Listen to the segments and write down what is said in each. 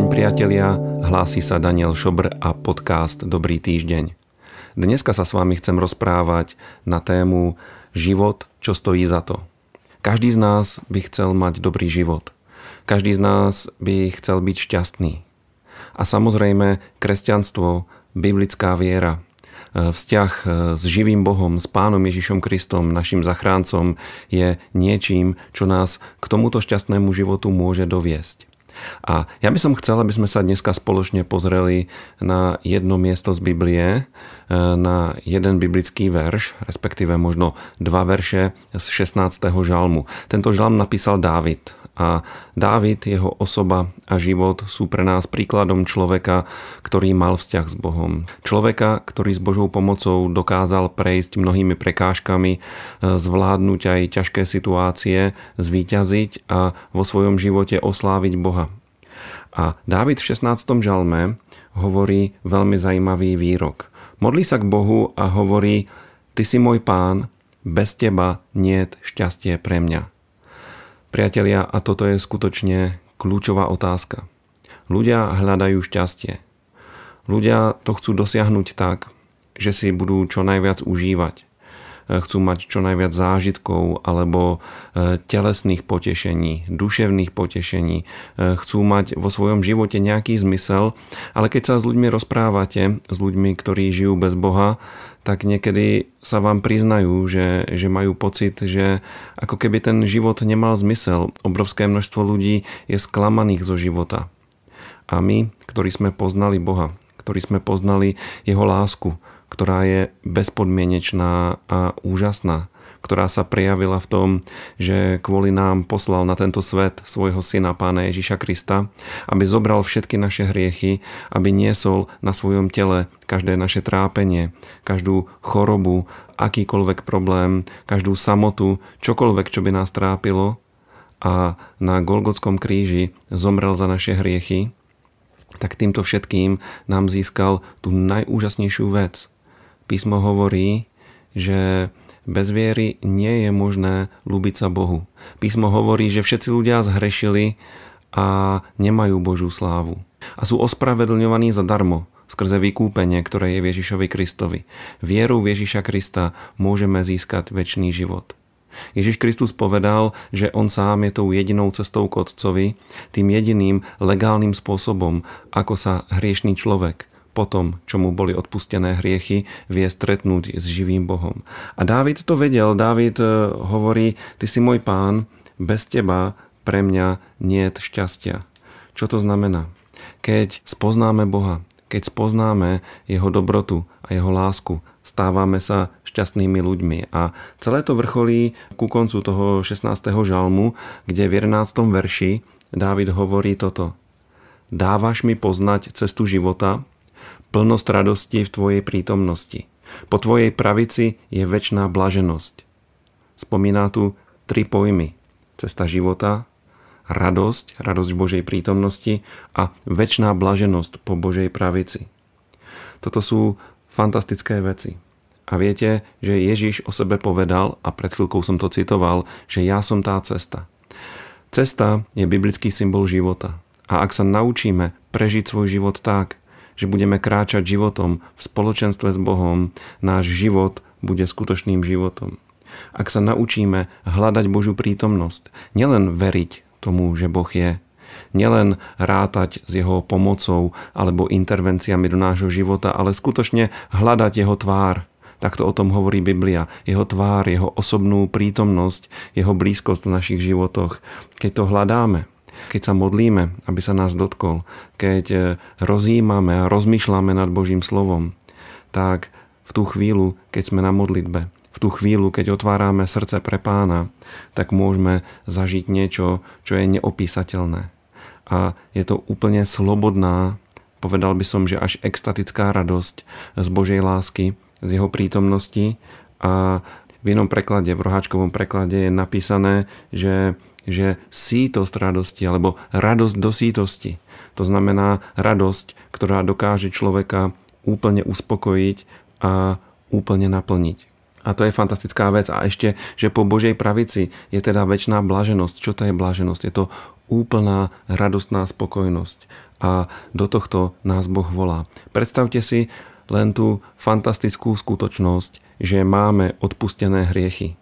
deň priatelia, hlási sa Daniel Šobr a podcast Dobrý týždeň. Dneska sa s vami chcem rozprávať na tému život, čo stojí za to. Každý z nás by chcel mať dobrý život. Každý z nás by chcel byť šťastný. A samozrejme kresťanstvo, biblická viera, vzťah s živým Bohom, s Pánom Ježišom Kristom, našim zachráncom, je niečím, čo nás k tomuto šťastnému životu môže doviesť. A ja by som chcel, aby sme sa dneska spoločne pozreli na jedno miesto z Biblie, e, na jeden biblický verš, respektíve možno dva verše z 16. žalmu. Tento žalm napísal Dávid a Dávid, jeho osoba a život sú pre nás príkladom človeka, ktorý mal vzťah s Bohom. Človeka, ktorý s Božou pomocou dokázal prejsť mnohými prekážkami, zvládnuť aj ťažké situácie, zvíťaziť a vo svojom živote osláviť Boha. A Dávid v 16. žalme hovorí veľmi zajímavý výrok. Modlí sa k Bohu a hovorí, ty si môj pán, bez teba niet šťastie pre mňa. Priatelia, a toto je skutočne kľúčová otázka. Ľudia hľadajú šťastie. Ľudia to chcú dosiahnuť tak, že si budú čo najviac užívať chcú mať čo najviac zážitkov alebo e, telesných potešení, duševných potešení, e, chcú mať vo svojom živote nejaký zmysel, ale keď sa s ľuďmi rozprávate, s ľuďmi, ktorí žijú bez Boha, tak niekedy sa vám priznajú, že, že majú pocit, že ako keby ten život nemal zmysel. Obrovské množstvo ľudí je sklamaných zo života. A my, ktorí sme poznali Boha, ktorí sme poznali Jeho lásku, ktorá je bezpodmienečná a úžasná, ktorá sa prejavila v tom, že kvôli nám poslal na tento svet svojho syna pána Ježiša Krista, aby zobral všetky naše hriechy, aby niesol na svojom tele každé naše trápenie, každú chorobu, akýkoľvek problém, každú samotu, čokoľvek, čo by nás trápilo a na Golgotskom kríži zomrel za naše hriechy, tak týmto všetkým nám získal tú najúžasnejšiu vec, písmo hovorí, že bez viery nie je možné ľúbiť sa Bohu. Písmo hovorí, že všetci ľudia zhrešili a nemajú Božú slávu. A sú ospravedlňovaní zadarmo skrze vykúpenie, ktoré je Ježišovi Kristovi. Vieru v Ježiša Krista môžeme získať väčší život. Ježiš Kristus povedal, že on sám je tou jedinou cestou k Otcovi, tým jediným legálnym spôsobom, ako sa hriešný človek, potom, čo mu boli odpustené hriechy, vie stretnúť s živým Bohom. A Dávid to vedel. Dávid e, hovorí, ty si môj pán, bez teba pre mňa nie je šťastia. Čo to znamená? Keď spoznáme Boha, keď spoznáme Jeho dobrotu a Jeho lásku, stávame sa šťastnými ľuďmi. A celé to vrcholí ku koncu toho 16. žalmu, kde v 11. verši Dávid hovorí toto. Dávaš mi poznať cestu života, plnosť radosti v Tvojej prítomnosti. Po Tvojej pravici je väčšná blaženosť. Spomíná tu tri pojmy. Cesta života, radosť, radosť v Božej prítomnosti a väčšná blaženosť po Božej pravici. Toto sú fantastické veci. A viete, že Ježiš o sebe povedal, a pred chvíľkou som to citoval, že ja som tá cesta. Cesta je biblický symbol života. A ak sa naučíme prežiť svoj život tak, že budeme kráčať životom v spoločenstve s Bohom, náš život bude skutočným životom. Ak sa naučíme hľadať Božú prítomnosť, nielen veriť tomu, že Boh je, nielen rátať s jeho pomocou alebo intervenciami do nášho života, ale skutočne hľadať jeho tvár, Takto o tom hovorí Biblia. Jeho tvár, jeho osobnú prítomnosť, jeho blízkosť v našich životoch. Keď to hľadáme, keď sa modlíme, aby sa nás dotkol, keď e, rozjímame a rozmýšľame nad Božím slovom, tak v tú chvíľu, keď sme na modlitbe, v tú chvíľu, keď otvárame srdce pre pána, tak môžeme zažiť niečo, čo je neopísateľné. A je to úplne slobodná, povedal by som, že až extatická radosť z Božej lásky, z jeho prítomnosti a v inom preklade, v roháčkovom preklade je napísané, že že sítosť radosti alebo radosť do sítosti. To znamená radosť, ktorá dokáže človeka úplne uspokojiť a úplne naplniť. A to je fantastická vec. A ešte, že po Božej pravici je teda väčšiná blaženosť. Čo to je blaženosť? Je to úplná radostná spokojnosť. A do tohto nás Boh volá. Predstavte si len tú fantastickú skutočnosť, že máme odpustené hriechy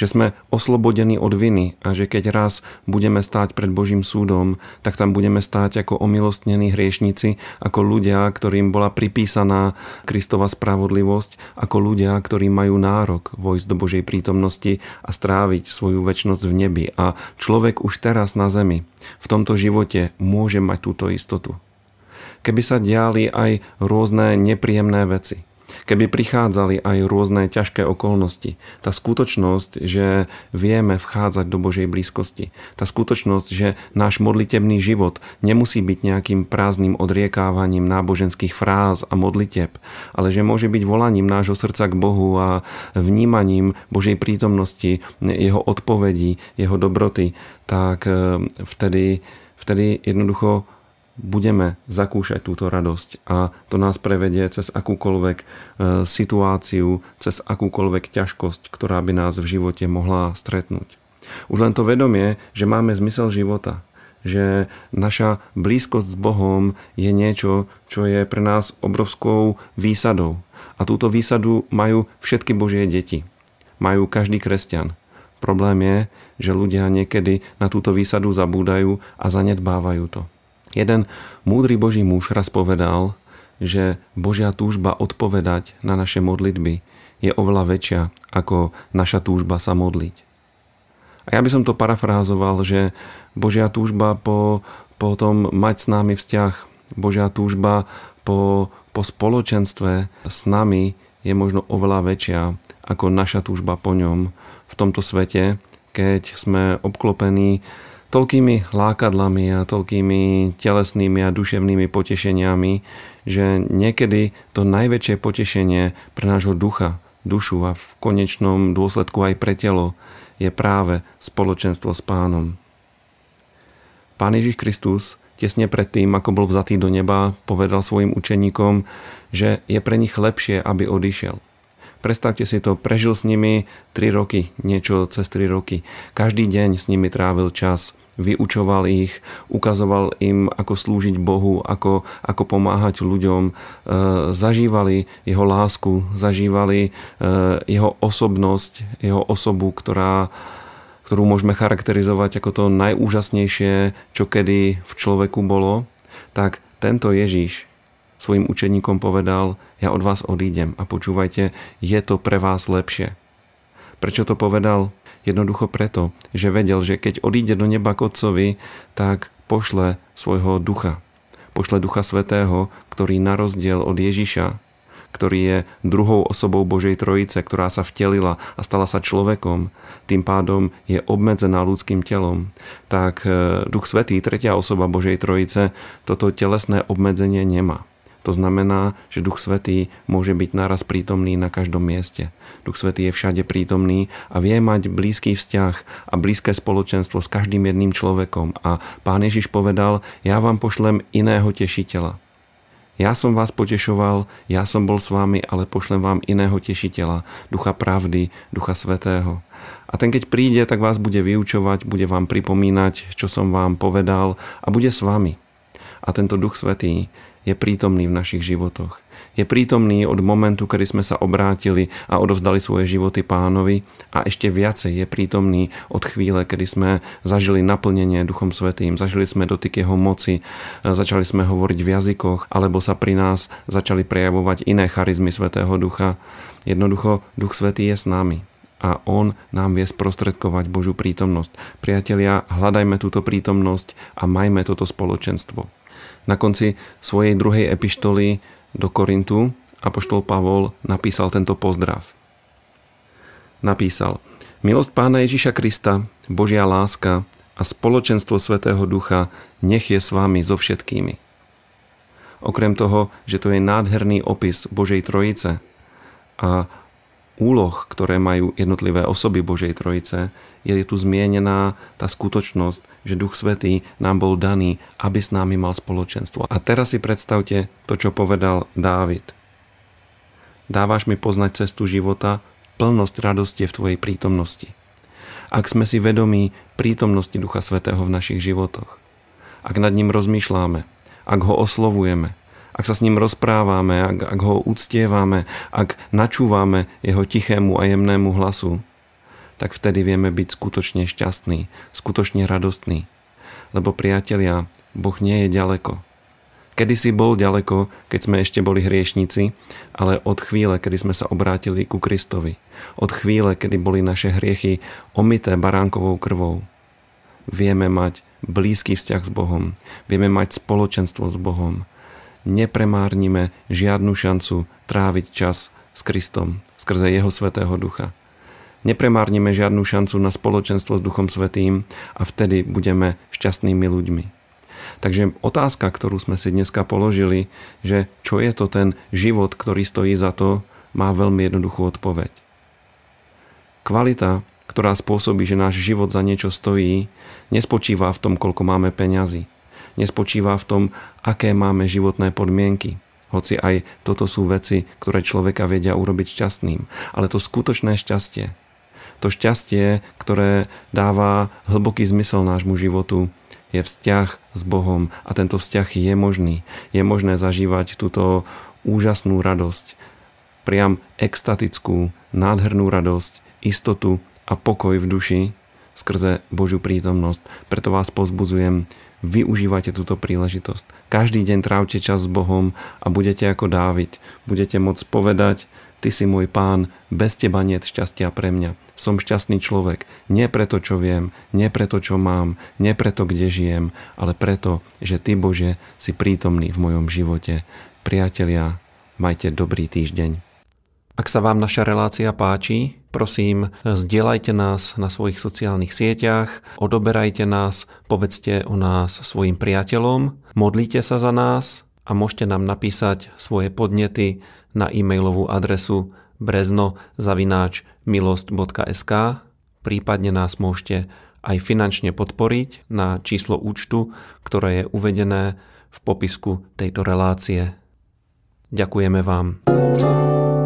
že sme oslobodení od viny a že keď raz budeme stáť pred Božím súdom, tak tam budeme stáť ako omilostnení hriešnici, ako ľudia, ktorým bola pripísaná Kristova spravodlivosť, ako ľudia, ktorí majú nárok vojsť do Božej prítomnosti a stráviť svoju väčnosť v nebi. A človek už teraz na zemi, v tomto živote môže mať túto istotu. Keby sa diali aj rôzne nepríjemné veci – keby prichádzali aj rôzne ťažké okolnosti. Tá skutočnosť, že vieme vchádzať do Božej blízkosti. Tá skutočnosť, že náš modlitebný život nemusí byť nejakým prázdnym odriekávaním náboženských fráz a modliteb, ale že môže byť volaním nášho srdca k Bohu a vnímaním Božej prítomnosti, jeho odpovedí, jeho dobroty, tak ehm, vtedy, vtedy jednoducho budeme zakúšať túto radosť a to nás prevedie cez akúkoľvek e, situáciu, cez akúkoľvek ťažkosť, ktorá by nás v živote mohla stretnúť. Už len to vedomie, že máme zmysel života, že naša blízkosť s Bohom je niečo, čo je pre nás obrovskou výsadou. A túto výsadu majú všetky Božie deti. Majú každý kresťan. Problém je, že ľudia niekedy na túto výsadu zabúdajú a zanedbávajú to. Jeden múdry Boží muž raz povedal, že Božia túžba odpovedať na naše modlitby je oveľa väčšia ako naša túžba sa modliť. A ja by som to parafrázoval, že Božia túžba po, po tom mať s nami vzťah, Božia túžba po, po spoločenstve s nami je možno oveľa väčšia ako naša túžba po ňom v tomto svete, keď sme obklopení toľkými lákadlami a toľkými telesnými a duševnými potešeniami, že niekedy to najväčšie potešenie pre nášho ducha, dušu a v konečnom dôsledku aj pre telo je práve spoločenstvo s pánom. Pán Ježiš Kristus tesne pred tým, ako bol vzatý do neba, povedal svojim učeníkom, že je pre nich lepšie, aby odišiel. Predstavte si to, prežil s nimi 3 roky, niečo cez 3 roky. Každý deň s nimi trávil čas vyučoval ich, ukazoval im, ako slúžiť Bohu, ako, ako pomáhať ľuďom. E, zažívali jeho lásku, zažívali e, jeho osobnosť, jeho osobu, ktorá ktorú môžeme charakterizovať ako to najúžasnejšie, čo kedy v človeku bolo, tak tento Ježiš svojim učeníkom povedal, ja od vás odídem a počúvajte, je to pre vás lepšie. Prečo to povedal? Jednoducho preto, že vedel, že keď odíde do neba k Otcovi, tak pošle svojho ducha. Pošle ducha svetého, ktorý na rozdiel od Ježiša, ktorý je druhou osobou Božej Trojice, ktorá sa vtelila a stala sa človekom, tým pádom je obmedzená ľudským telom, tak e, Duch Svetý, tretia osoba Božej Trojice, toto telesné obmedzenie nemá. To znamená, že Duch Svetý môže byť naraz prítomný na každom mieste. Duch Svetý je všade prítomný a vie mať blízky vzťah a blízke spoločenstvo s každým jedným človekom. A Pán Ježiš povedal, ja vám pošlem iného tešiteľa. Ja som vás potešoval, ja som bol s vami, ale pošlem vám iného tešiteľa, ducha pravdy, ducha svetého. A ten keď príde, tak vás bude vyučovať, bude vám pripomínať, čo som vám povedal a bude s vami. A tento duch svetý je prítomný v našich životoch. Je prítomný od momentu, kedy sme sa obrátili a odovzdali svoje životy pánovi a ešte viacej je prítomný od chvíle, kedy sme zažili naplnenie Duchom Svetým, zažili sme dotyk jeho moci, začali sme hovoriť v jazykoch, alebo sa pri nás začali prejavovať iné charizmy Svetého Ducha. Jednoducho, Duch Svetý je s nami a On nám vie sprostredkovať Božú prítomnosť. Priatelia, hľadajme túto prítomnosť a majme toto spoločenstvo. Na konci svojej druhej epištoly do Korintu apoštol Pavol napísal tento pozdrav. Napísal Milosť Pána Ježiša Krista, Božia láska a spoločenstvo Svetého Ducha nech je s vami so všetkými. Okrem toho, že to je nádherný opis Božej Trojice a úloh, ktoré majú jednotlivé osoby Božej Trojice, je tu zmienená tá skutočnosť, že Duch Svetý nám bol daný, aby s námi mal spoločenstvo. A teraz si predstavte to, čo povedal Dávid. Dávaš mi poznať cestu života, plnosť radosti v Tvojej prítomnosti. Ak sme si vedomí prítomnosti Ducha Svetého v našich životoch, ak nad ním rozmýšľame, ak ho oslovujeme, ak sa s ním rozprávame, ak, ak ho uctievame, ak načúvame jeho tichému a jemnému hlasu, tak vtedy vieme byť skutočne šťastní, skutočne radostní. Lebo priatelia, Boh nie je ďaleko. Kedy si bol ďaleko, keď sme ešte boli hriešníci, ale od chvíle, kedy sme sa obrátili ku Kristovi, od chvíle, kedy boli naše hriechy omité baránkovou krvou, vieme mať blízky vzťah s Bohom, vieme mať spoločenstvo s Bohom, nepremárnime žiadnu šancu tráviť čas s Kristom skrze Jeho Svetého Ducha. Nepremárnime žiadnu šancu na spoločenstvo s Duchom Svetým a vtedy budeme šťastnými ľuďmi. Takže otázka, ktorú sme si dneska položili, že čo je to ten život, ktorý stojí za to, má veľmi jednoduchú odpoveď. Kvalita, ktorá spôsobí, že náš život za niečo stojí, nespočíva v tom, koľko máme peňazí, nespočíva v tom, aké máme životné podmienky. Hoci aj toto sú veci, ktoré človeka vedia urobiť šťastným. Ale to skutočné šťastie, to šťastie, ktoré dáva hlboký zmysel nášmu životu, je vzťah s Bohom a tento vzťah je možný. Je možné zažívať túto úžasnú radosť, priam extatickú, nádhernú radosť, istotu a pokoj v duši skrze Božiu prítomnosť. Preto vás pozbudzujem, využívajte túto príležitosť. Každý deň trávte čas s Bohom a budete ako Dávid. Budete môcť povedať, ty si môj pán, bez teba je šťastia pre mňa. Som šťastný človek, nie preto, čo viem, nie preto, čo mám, nie preto, kde žijem, ale preto, že ty Bože si prítomný v mojom živote. Priatelia, majte dobrý týždeň. Ak sa vám naša relácia páči, Prosím, zdieľajte nás na svojich sociálnych sieťach, odoberajte nás, povedzte o nás svojim priateľom, modlite sa za nás a môžete nám napísať svoje podnety na e-mailovú adresu brezno-milost.sk prípadne nás môžete aj finančne podporiť na číslo účtu, ktoré je uvedené v popisku tejto relácie. Ďakujeme vám.